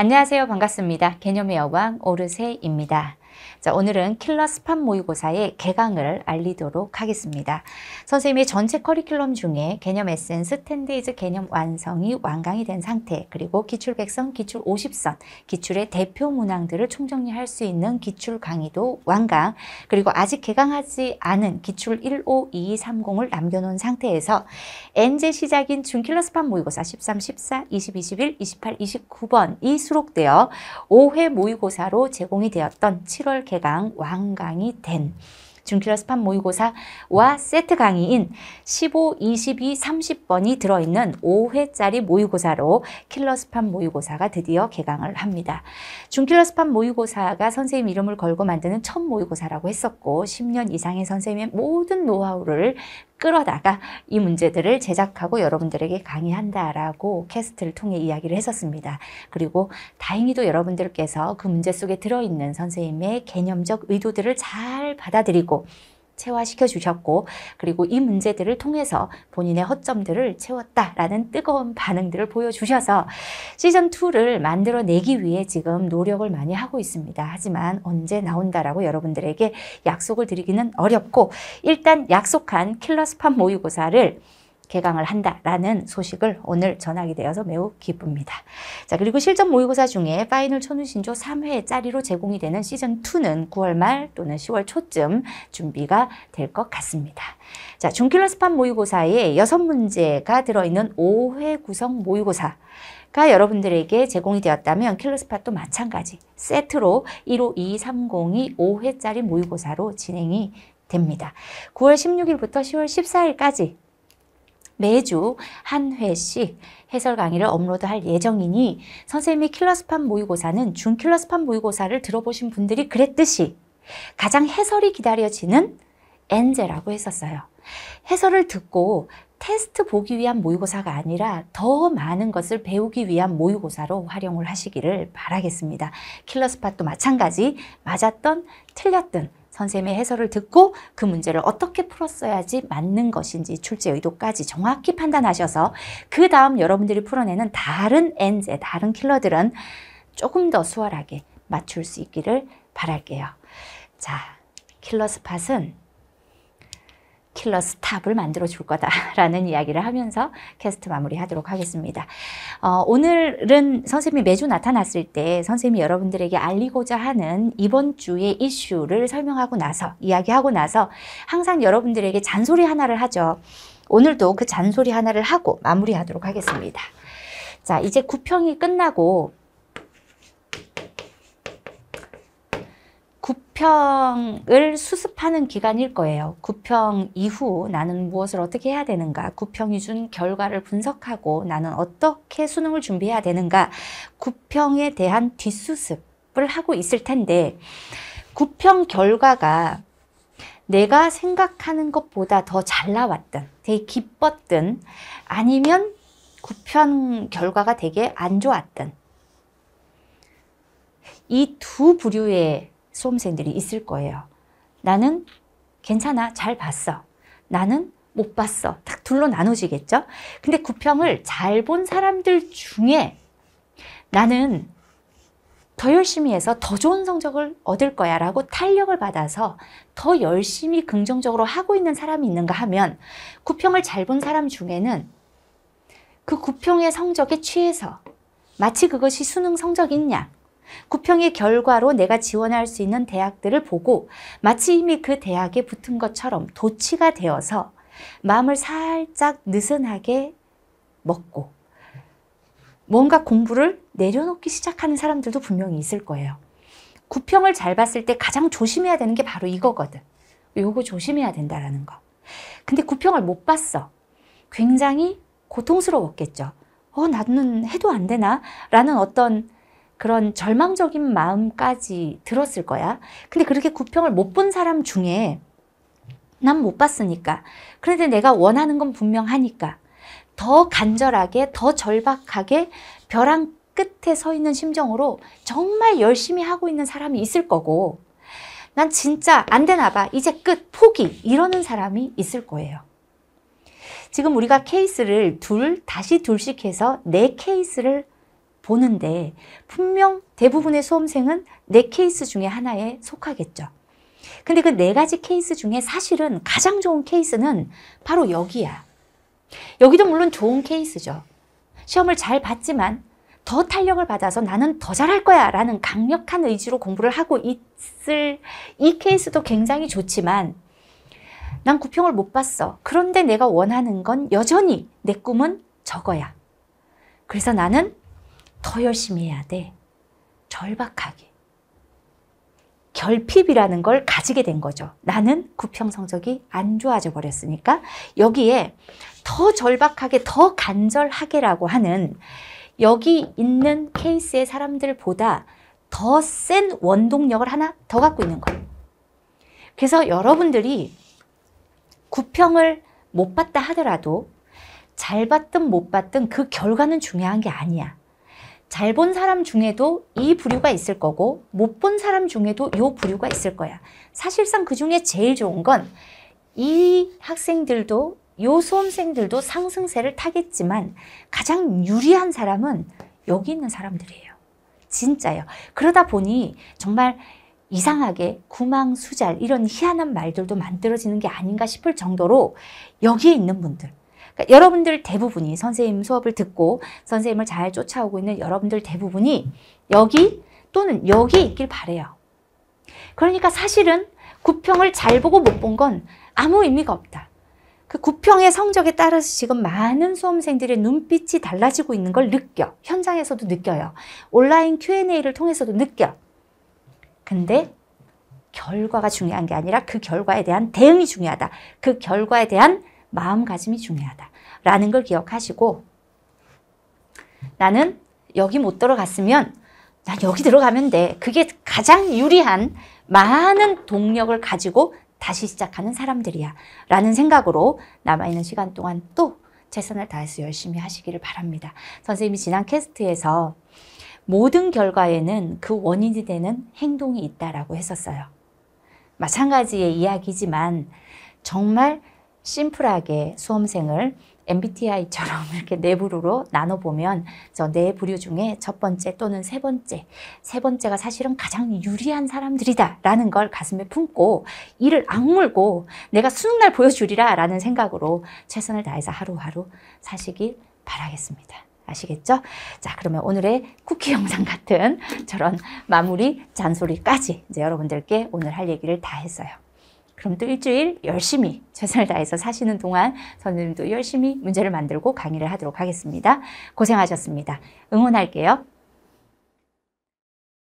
안녕하세요. 반갑습니다. 개념의 여왕 오르세입니다. 자, 오늘은 킬러 스팟 모의고사의 개강을 알리도록 하겠습니다. 선생님의 전체 커리큘럼 중에 개념 에센스, 텐데이즈 개념 완성이 완강이 된 상태, 그리고 기출 백선 기출 50선, 기출의 대표 문항들을 총정리할 수 있는 기출 강의도 완강, 그리고 아직 개강하지 않은 기출 152, 30을 남겨놓은 상태에서 엔제 시작인 준킬러 스팟 모의고사 13, 14, 20, 21, 28, 29번이 수록되어 5회 모의고사로 제공이 되었던 7월 7월 개강 왕강이된중키러 스판 모의고사와 세트 강의인 15, 22, 30번이 들어있는 5회짜리 모의고사로 킬러 스판 모의고사가 드디어 개강을 합니다. 중킬러 스판 모의고사가 선생님 이름을 걸고 만드는 첫 모의고사라고 했었고 10년 이상의 선생님의 모든 노하우를 끌어다가 이 문제들을 제작하고 여러분들에게 강의한다라고 캐스트를 통해 이야기를 했었습니다. 그리고 다행히도 여러분들께서 그 문제 속에 들어있는 선생님의 개념적 의도들을 잘 받아들이고 체화시켜 주셨고 그리고 이 문제들을 통해서 본인의 허점들을 채웠다라는 뜨거운 반응들을 보여주셔서 시즌2를 만들어내기 위해 지금 노력을 많이 하고 있습니다. 하지만 언제 나온다라고 여러분들에게 약속을 드리기는 어렵고 일단 약속한 킬러 스팟 모의고사를 개강을 한다라는 소식을 오늘 전하게 되어서 매우 기쁩니다. 자 그리고 실전 모의고사 중에 파이널 천우신조 3회짜리로 제공이 되는 시즌2는 9월 말 또는 10월 초쯤 준비가 될 것 같습니다. 자 중킬러스판 모의고사에 6문제가 들어있는 5회 구성 모의고사 가 여러분들에게 제공이 되었다면 킬러스팟도 마찬가지 세트로 1호 2 3 0이 5회짜리 모의고사로 진행이 됩니다. 9월 16일부터 10월 14일까지 매주 한 회씩 해설 강의를 업로드할 예정이니 선생님이 킬러스판 모의고사는 준킬러스판 모의고사를 들어보신 분들이 그랬듯이 가장 해설이 기다려지는 엔제라고 했었어요. 해설을 듣고 테스트 보기 위한 모의고사가 아니라 더 많은 것을 배우기 위한 모의고사로 활용을 하시기를 바라겠습니다. 킬러스팟도 마찬가지 맞았던 틀렸던 선생님의 해설을 듣고 그 문제를 어떻게 풀었어야지 맞는 것인지 출제 의도까지 정확히 판단하셔서 그 다음 여러분들이 풀어내는 다른 엔제, 다른 킬러들은 조금 더 수월하게 맞출 수 있기를 바랄게요. 자, 킬러 스팟은 킬러 스탑을 만들어 줄 거다라는 이야기를 하면서 캐스트 마무리하도록 하겠습니다. 어, 오늘은 선생님이 매주 나타났을 때 선생님이 여러분들에게 알리고자 하는 이번 주의 이슈를 설명하고 나서 이야기하고 나서 항상 여러분들에게 잔소리 하나를 하죠. 오늘도 그 잔소리 하나를 하고 마무리하도록 하겠습니다. 자, 이제 구평이 끝나고 구평을 수습하는 기간일 거예요. 구평 이후 나는 무엇을 어떻게 해야 되는가? 구평이 준 결과를 분석하고 나는 어떻게 수능을 준비해야 되는가? 구평에 대한 뒷수습을 하고 있을 텐데 구평 결과가 내가 생각하는 것보다 더 잘 나왔든 되게 기뻤든 아니면 구편 결과가 되게 안 좋았든 이 두 부류의 수험생들이 있을 거예요. 나는 괜찮아, 잘 봤어. 나는 못 봤어. 딱 둘로 나눠지겠죠? 근데 구평을 잘 본 사람들 중에 나는 더 열심히 해서 더 좋은 성적을 얻을 거야 라고 탄력을 받아서 더 열심히 긍정적으로 하고 있는 사람이 있는가 하면 구평을 잘 본 사람 중에는 그 구평의 성적에 취해서 마치 그것이 수능 성적이냐 구평의 결과로 내가 지원할 수 있는 대학들을 보고 마치 이미 그 대학에 붙은 것처럼 도치가 되어서 마음을 살짝 느슨하게 먹고 뭔가 공부를 내려놓기 시작하는 사람들도 분명히 있을 거예요. 구평을 잘 봤을 때 가장 조심해야 되는 게 바로 이거거든. 요거 조심해야 된다라는 거. 근데 구평을 못 봤어. 굉장히 고통스러웠겠죠. 어, 나는 해도 안 되나? 라는 어떤 그런 절망적인 마음까지 들었을 거야. 근데 그렇게 구평을 못 본 사람 중에 난 못 봤으니까. 그런데 내가 원하는 건 분명하니까. 더 간절하게, 더 절박하게 벼랑 끝에 서 있는 심정으로 정말 열심히 하고 있는 사람이 있을 거고, 난 진짜 안 되나 봐. 이제 끝, 포기. 이러는 사람이 있을 거예요. 지금 우리가 케이스를 둘, 다시 둘씩 해서 네 케이스를 보는데 분명 대부분의 수험생은 네 케이스 중에 하나에 속하겠죠. 근데 그 네 가지 케이스 중에 사실은 가장 좋은 케이스는 바로 여기야. 여기도 물론 좋은 케이스죠. 시험을 잘 봤지만 더 탄력을 받아서 나는 더 잘할 거야 라는 강력한 의지로 공부를 하고 있을 이 케이스도 굉장히 좋지만 난 구평을 못 봤어. 그런데 내가 원하는 건 여전히 내 꿈은 저거야. 그래서 나는 더 열심히 해야 돼. 절박하게. 결핍이라는 걸 가지게 된 거죠. 나는 구평 성적이 안 좋아져 버렸으니까 여기에 더 절박하게 더 간절하게라고 하는 여기 있는 케이스의 사람들보다 더 센 원동력을 하나 더 갖고 있는 거예요. 그래서 여러분들이 구평을 못 봤다 하더라도 잘 봤든 못 봤든 그 결과는 중요한 게 아니야. 잘본 사람 중에도 이 부류가 있을 거고 못 본 사람 중에도 요 부류가 있을 거야. 사실상 그 중에 제일 좋은 건 이 학생들도 요 수험생들도 상승세를 타겠지만 가장 유리한 사람은 여기 있는 사람들이에요. 진짜요. 그러다 보니 정말 이상하게 구망수잘 이런 희한한 말들도 만들어지는 게 아닌가 싶을 정도로 여기에 있는 분들 그러니까 여러분들 대부분이 선생님 수업을 듣고 선생님을 잘 쫓아오고 있는 여러분들 대부분이 여기 또는 여기 있길 바래요. 그러니까 사실은 구평을 잘 보고 못 본 건 아무 의미가 없다. 그 구평의 성적에 따라서 지금 많은 수험생들의 눈빛이 달라지고 있는 걸 느껴. 현장에서도 느껴요. 온라인 Q&A를 통해서도 느껴. 근데 결과가 중요한 게 아니라 그 결과에 대한 대응이 중요하다. 그 결과에 대한 마음가짐이 중요하다라는 걸 기억하시고 나는 여기 못 들어갔으면 난 여기 들어가면 돼. 그게 가장 유리한 많은 동력을 가지고 다시 시작하는 사람들이야. 라는 생각으로 남아있는 시간 동안 또 최선을 다해서 열심히 하시기를 바랍니다. 선생님이 지난 캐스트에서 모든 결과에는 그 원인이 되는 행동이 있다라고 했었어요. 마찬가지의 이야기지만 정말 심플하게 수험생을 MBTI처럼 이렇게 네 부류로 나눠보면 저 네 부류 중에 첫 번째 또는 세 번째, 세 번째가 사실은 가장 유리한 사람들이다 라는 걸 가슴에 품고 이를 악물고 내가 수능날 보여주리라 라는 생각으로 최선을 다해서 하루하루 사시길 바라겠습니다. 아시겠죠? 자, 그러면 오늘의 쿠키 영상 같은 저런 마무리 잔소리까지 이제 여러분들께 오늘 할 얘기를 다 했어요. 그럼 또 일주일 열심히 최선을 다해서 사시는 동안 선생님도 열심히 문제를 만들고 강의를 하도록 하겠습니다. 고생하셨습니다. 응원할게요.